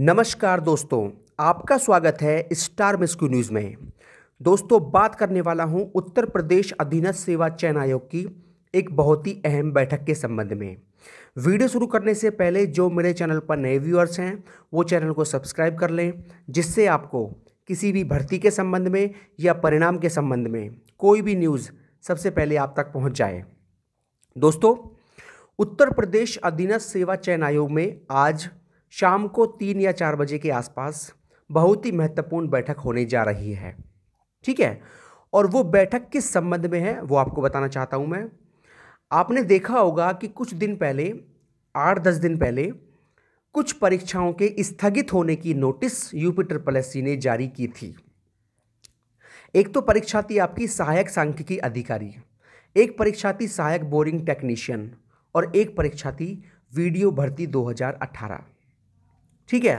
नमस्कार दोस्तों आपका स्वागत है स्टार मिस्क्यू न्यूज़ में दोस्तों बात करने वाला हूं उत्तर प्रदेश अधीनस्थ सेवा चयन आयोग की एक बहुत ही अहम बैठक के संबंध में वीडियो शुरू करने से पहले जो मेरे चैनल पर नए व्यूअर्स हैं वो चैनल को सब्सक्राइब कर लें जिससे आपको किसी भी भर्ती के संबंध में या परिणाम के संबंध में कोई भी न्यूज़ सबसे पहले आप तक पहुँच जाए दोस्तों उत्तर प्रदेश अधीनस्थ सेवा चयन आयोग में आज शाम को तीन या चार बजे के आसपास बहुत ही महत्वपूर्ण बैठक होने जा रही है ठीक है और वो बैठक किस संबंध में है वो आपको बताना चाहता हूँ मैं आपने देखा होगा कि कुछ दिन पहले आठ दस दिन पहले कुछ परीक्षाओं के स्थगित होने की नोटिस यूपी ट्रिपल एस ने जारी की थी एक तो परीक्षा थी आपकी सहायक सांख्यिकी अधिकारी एक परीक्षा थी सहायक बोरिंग टेक्नीशियन और एक परीक्षा थी वीडियो भर्ती 2018 ठीक है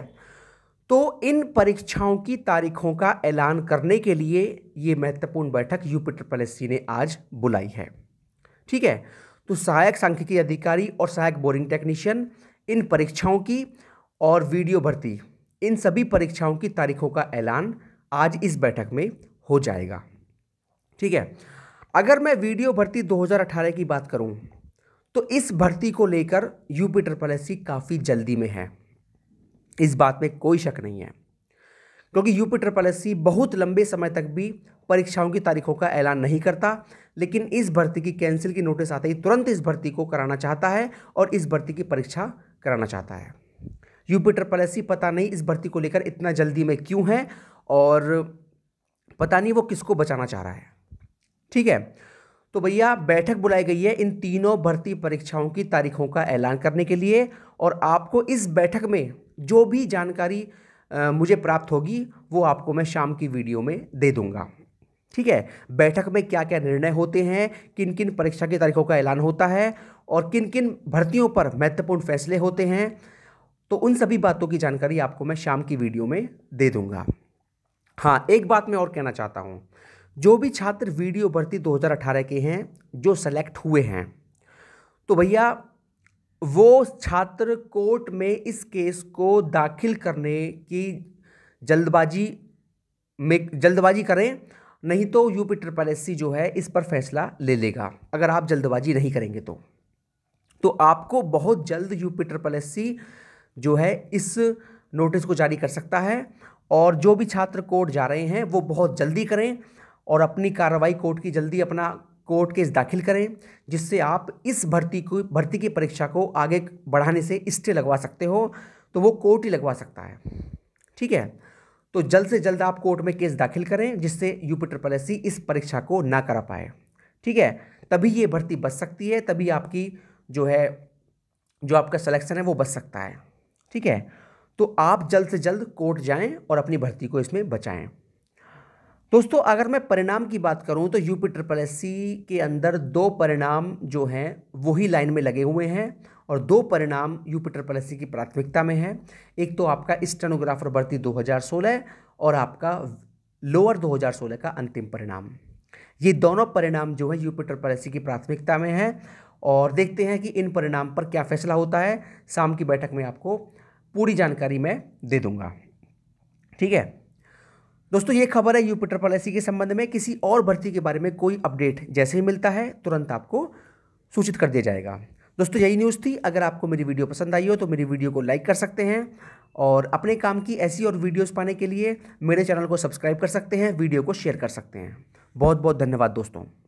तो इन परीक्षाओं की तारीखों का ऐलान करने के लिए ये महत्वपूर्ण बैठक यूपीटर पैलेसी ने आज बुलाई है ठीक है तो सहायक सांख्यिकी अधिकारी और सहायक बोरिंग टेक्नीशियन इन परीक्षाओं की और वीडियो भर्ती इन सभी परीक्षाओं की तारीखों का ऐलान आज इस बैठक में हो जाएगा ठीक है अगर मैं वीडियो भर्ती 2018 की बात करूं तो इस भर्ती को लेकर यूपीटर पैलेसी काफ़ी जल्दी में है इस बात में कोई शक नहीं है क्योंकि यू पी ट्रिपल एस बहुत लंबे समय तक भी परीक्षाओं की तारीखों का ऐलान नहीं करता लेकिन इस भर्ती की कैंसिल की नोटिस आते ही तुरंत इस भर्ती को कराना चाहता है और इस भर्ती की परीक्षा कराना चाहता है यूपी ट्रिपल एस पता नहीं इस भर्ती को लेकर इतना जल्दी में क्यों है और पता नहीं वो किसको बचाना चाह रहा है ठीक है तो भैया बैठक बुलाई गई है इन तीनों भर्ती परीक्षाओं की तारीखों का ऐलान करने के लिए और आपको इस बैठक में जो भी जानकारी मुझे प्राप्त होगी वो आपको मैं शाम की वीडियो में दे दूंगा ठीक है बैठक में क्या क्या निर्णय होते हैं किन किन परीक्षा की तारीखों का ऐलान होता है और किन किन भर्तियों पर महत्वपूर्ण फैसले होते हैं तो उन सभी बातों की जानकारी आपको मैं शाम की वीडियो में दे दूंगा हाँ एक बात मैं और कहना चाहता हूँ जो भी छात्र वीडियो भर्ती 2018 के हैं जो सेलेक्ट हुए हैं तो भैया वो छात्र कोर्ट में इस केस को दाखिल करने की जल्दबाजी में जल्दबाजी करें नहीं तो यूपी ट्रिपल एस जो है इस पर फैसला ले लेगा अगर आप जल्दबाजी नहीं करेंगे तो तो आपको बहुत जल्द यूपी ट्रिपल एस जो है इस नोटिस को जारी कर सकता है और जो भी छात्र कोर्ट जा रहे हैं वो बहुत जल्दी करें और अपनी कार्रवाई कोर्ट की जल्दी अपना कोर्ट केस दाखिल करें जिससे आप इस भर्ती को भर्ती की परीक्षा को आगे बढ़ाने से स्टे लगवा सकते हो तो वो कोर्ट ही लगवा सकता है ठीक है तो जल्द से जल्द आप कोर्ट में केस दाखिल करें जिससे यूपी ट्रिपल एस इस परीक्षा को ना करा पाए ठीक है तभी ये भर्ती बच सकती है तभी आपकी जो है जो आपका सिलेक्शन है वो बच सकता है ठीक है तो आप जल्द से जल्द कोर्ट जाएं और अपनी भर्ती को इसमें बचाएं दोस्तों अगर मैं परिणाम की बात करूं तो यूपी ट्रिपल एस के अंदर दो परिणाम जो हैं वही लाइन में लगे हुए हैं और दो परिणाम यूपी ट्रिपल एस की प्राथमिकता में हैं एक तो आपका स्टेनोग्राफर भर्ती 2016 और आपका लोअर 2016 का अंतिम परिणाम ये दोनों परिणाम जो है यूपी ट्रिपल एस की प्राथमिकता में हैं और देखते हैं कि इन परिणाम पर क्या फैसला होता है शाम की बैठक में आपको पूरी जानकारी मैं दे दूँगा ठीक है दोस्तों ये खबर है यूपिटर पॉलिसी के संबंध में किसी और भर्ती के बारे में कोई अपडेट जैसे ही मिलता है तुरंत आपको सूचित कर दिया जाएगा दोस्तों यही न्यूज़ थी अगर आपको मेरी वीडियो पसंद आई हो तो मेरी वीडियो को लाइक कर सकते हैं और अपने काम की ऐसी और वीडियोस पाने के लिए मेरे चैनल को सब्सक्राइब कर सकते हैं वीडियो को शेयर कर सकते हैं बहुत बहुत धन्यवाद दोस्तों